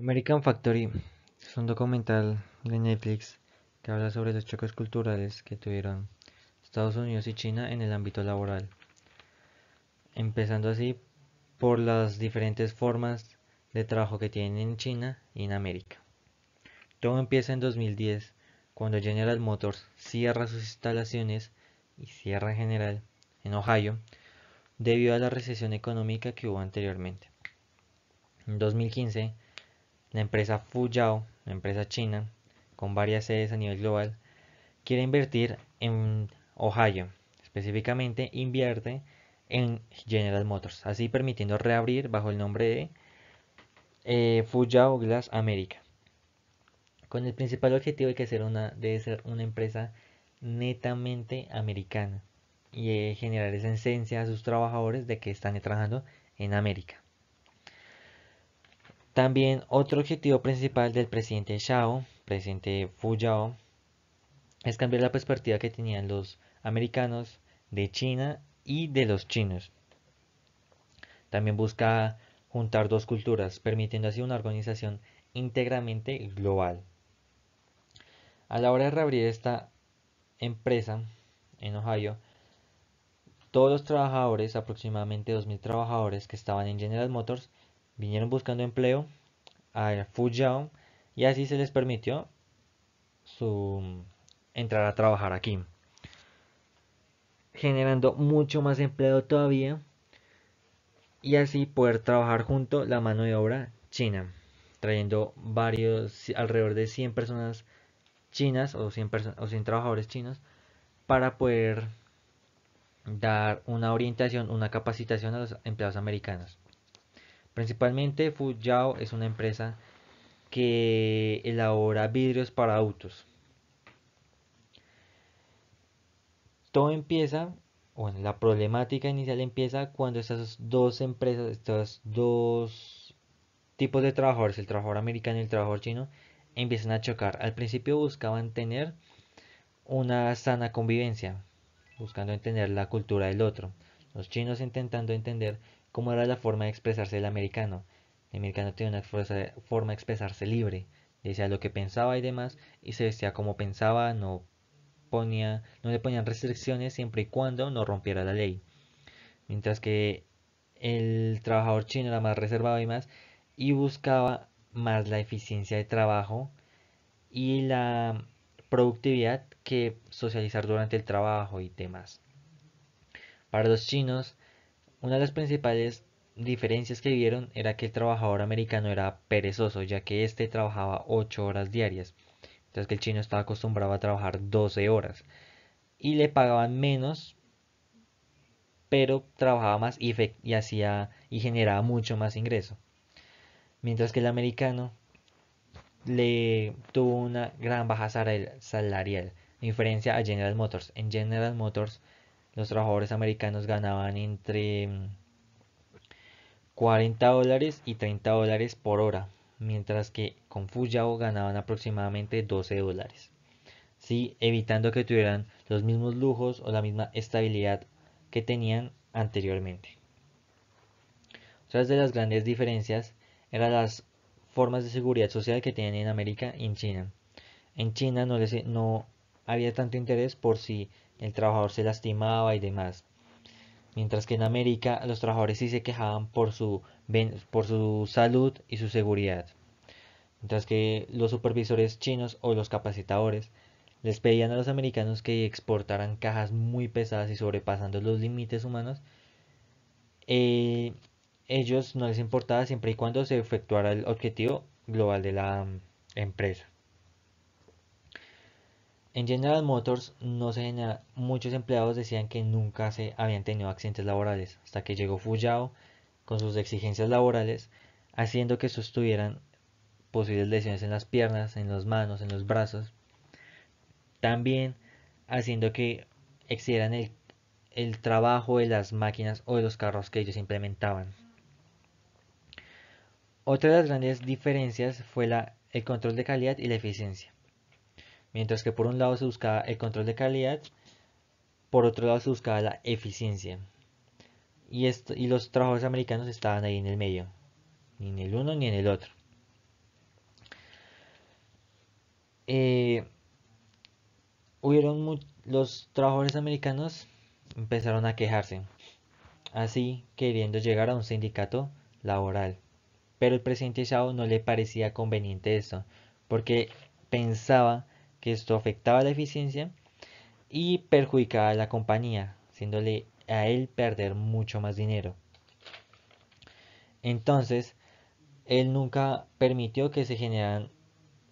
American Factory es un documental de Netflix que habla sobre los choques culturales que tuvieron Estados Unidos y China en el ámbito laboral, empezando así por las diferentes formas de trabajo que tienen en China y en América. Todo empieza en 2010, cuando General Motors cierra sus instalaciones y cierra en general en Ohio debido a la recesión económica que hubo anteriormente. En 2015, la empresa Fuyao, una empresa china con varias sedes a nivel global, quiere invertir en Ohio. Específicamente invierte en General Motors, así permitiendo reabrir bajo el nombre de eh, Fuyao Glass America. Con el principal objetivo de que ser una, debe ser una empresa netamente americana y eh, generar esa esencia a sus trabajadores de que están trabajando en América. También otro objetivo principal del presidente Xiao, presidente Fu Yao, es cambiar la perspectiva que tenían los americanos de China y de los chinos. También busca juntar dos culturas, permitiendo así una organización íntegramente global. A la hora de reabrir esta empresa en Ohio, todos los trabajadores, aproximadamente 2.000 trabajadores que estaban en General Motors, vinieron buscando empleo a Fujian y así se les permitió su, entrar a trabajar aquí, generando mucho más empleo todavía y así poder trabajar junto la mano de obra china, trayendo varios, alrededor de 100 personas chinas o 100, o 100 trabajadores chinos para poder dar una orientación, una capacitación a los empleados americanos. Principalmente Fuyao es una empresa que elabora vidrios para autos. Todo empieza, bueno, la problemática inicial empieza cuando estas dos empresas, estos dos tipos de trabajadores, el trabajador americano y el trabajador chino, empiezan a chocar. Al principio buscaban tener una sana convivencia, buscando entender la cultura del otro. Los chinos intentando entender cómo era la forma de expresarse el americano. El americano tenía una forma de expresarse libre, decía lo que pensaba y demás, y se decía como pensaba, no, ponía, no le ponían restricciones siempre y cuando no rompiera la ley. Mientras que el trabajador chino era más reservado y más, y buscaba más la eficiencia de trabajo y la productividad que socializar durante el trabajo y demás. Para los chinos, una de las principales diferencias que vieron era que el trabajador americano era perezoso, ya que éste trabajaba 8 horas diarias, mientras que el chino estaba acostumbrado a trabajar 12 horas. Y le pagaban menos, pero trabajaba más y, hacía y generaba mucho más ingreso. Mientras que el americano le tuvo una gran baja salarial, en diferencia a General Motors. En General Motors los trabajadores americanos ganaban entre 40 mm, dólares y 30 dólares por hora, mientras que con Fuyao ganaban aproximadamente 12 dólares, ¿sí? evitando que tuvieran los mismos lujos o la misma estabilidad que tenían anteriormente. Otras de las grandes diferencias eran las formas de seguridad social que tenían en América y en China. En China no, les, no había tanto interés por si el trabajador se lastimaba y demás. Mientras que en América los trabajadores sí se quejaban por su, por su salud y su seguridad. Mientras que los supervisores chinos o los capacitadores les pedían a los americanos que exportaran cajas muy pesadas y sobrepasando los límites humanos, eh, ellos no les importaba siempre y cuando se efectuara el objetivo global de la em, empresa. En General Motors no se genera, muchos empleados decían que nunca se habían tenido accidentes laborales, hasta que llegó Fuyao con sus exigencias laborales, haciendo que sostuvieran posibles lesiones en las piernas, en las manos, en los brazos, también haciendo que excedieran el, trabajo de las máquinas o de los carros que ellos implementaban. Otra de las grandes diferencias fue la, el control de calidad y la eficiencia. Mientras que por un lado se buscaba el control de calidad, por otro lado se buscaba la eficiencia. Y, esto, y los trabajadores americanos estaban ahí en el medio, ni en el uno ni en el otro. Eh, hubieron los trabajadores americanos empezaron a quejarse, así queriendo llegar a un sindicato laboral. Pero el presidente Chao no le parecía conveniente eso, porque pensaba esto afectaba la eficiencia y perjudicaba a la compañía, haciéndole a él perder mucho más dinero. Entonces, él nunca permitió que se generaran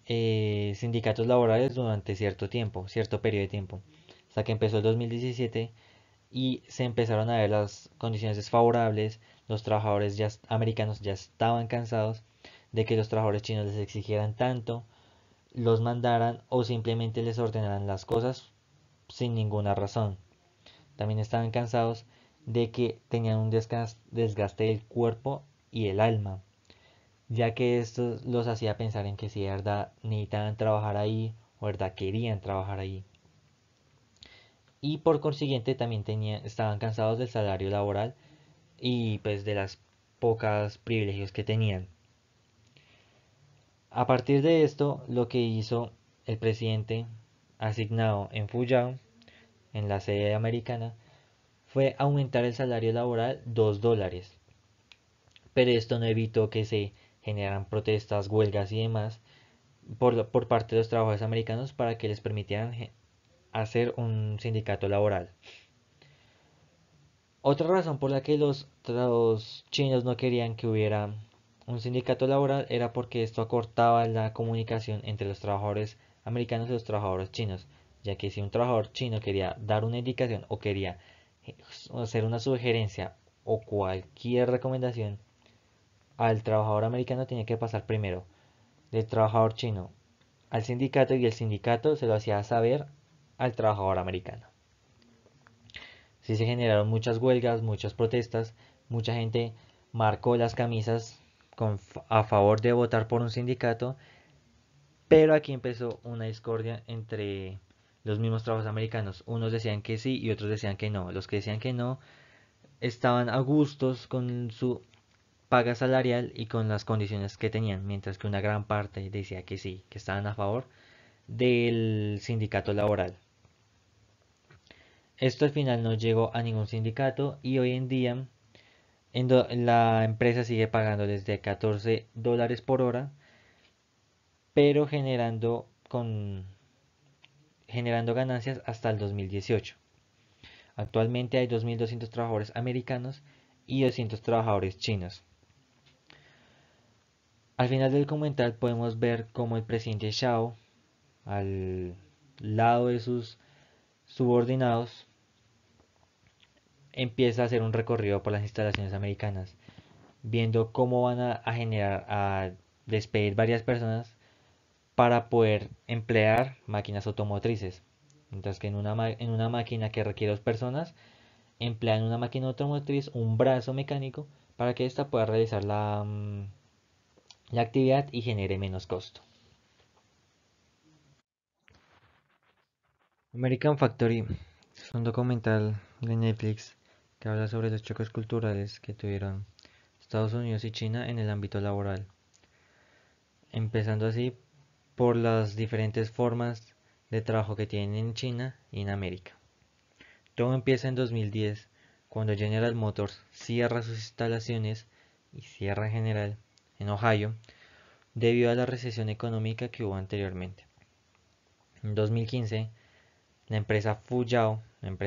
eh, sindicatos laborales durante cierto tiempo, cierto periodo de tiempo, hasta que empezó el 2017 y se empezaron a ver las condiciones desfavorables, los trabajadores ya, americanos ya estaban cansados de que los trabajadores chinos les exigieran tanto, los mandaran o simplemente les ordenaran las cosas sin ninguna razón. También estaban cansados de que tenían un desgaste del cuerpo y el alma, ya que esto los hacía pensar en que si de verdad necesitaban trabajar ahí o verdad querían trabajar ahí. Y por consiguiente también estaban cansados del salario laboral y pues de las pocas privilegios que tenían. A partir de esto, lo que hizo el presidente asignado en Fujian, en la sede americana, fue aumentar el salario laboral 2 dólares. Pero esto no evitó que se generaran protestas, huelgas y demás por, parte de los trabajadores americanos para que les permitieran hacer un sindicato laboral. Otra razón por la que los chinos no querían que hubiera un sindicato laboral era porque esto acortaba la comunicación entre los trabajadores americanos y los trabajadores chinos, ya que si un trabajador chino quería dar una indicación o quería eh, hacer una sugerencia o cualquier recomendación al trabajador americano tenía que pasar primero del trabajador chino al sindicato y el sindicato se lo hacía saber al trabajador americano. Sí se generaron muchas huelgas, muchas protestas, mucha gente marcó las camisas a favor de votar por un sindicato, pero aquí empezó una discordia entre los mismos trabajos americanos. Unos decían que sí y otros decían que no. Los que decían que no estaban a gustos con su paga salarial y con las condiciones que tenían, mientras que una gran parte decía que sí, que estaban a favor del sindicato laboral. Esto al final no llegó a ningún sindicato y hoy en día la empresa sigue pagando desde 14 dólares por hora, pero generando, ganancias hasta el 2018. Actualmente hay 2.200 trabajadores americanos y 200 trabajadores chinos. Al final del comentario podemos ver cómo el presidente Xiao, al lado de sus subordinados, empieza a hacer un recorrido por las instalaciones americanas, viendo cómo van a, generar, a despedir varias personas para poder emplear máquinas automotrices. Mientras que en una, en una máquina que requiere dos personas, emplean una máquina automotriz, un brazo mecánico, para que ésta pueda realizar la, mm, la actividad y genere menos costo. American Factory es un documental de Netflix que habla sobre los choques culturales que tuvieron Estados Unidos y China en el ámbito laboral, empezando así por las diferentes formas de trabajo que tienen en China y en América. Todo empieza en 2010, cuando General Motors cierra sus instalaciones y cierra en general en Ohio debido a la recesión económica que hubo anteriormente. En 2015, la empresa Fuyao, la empresa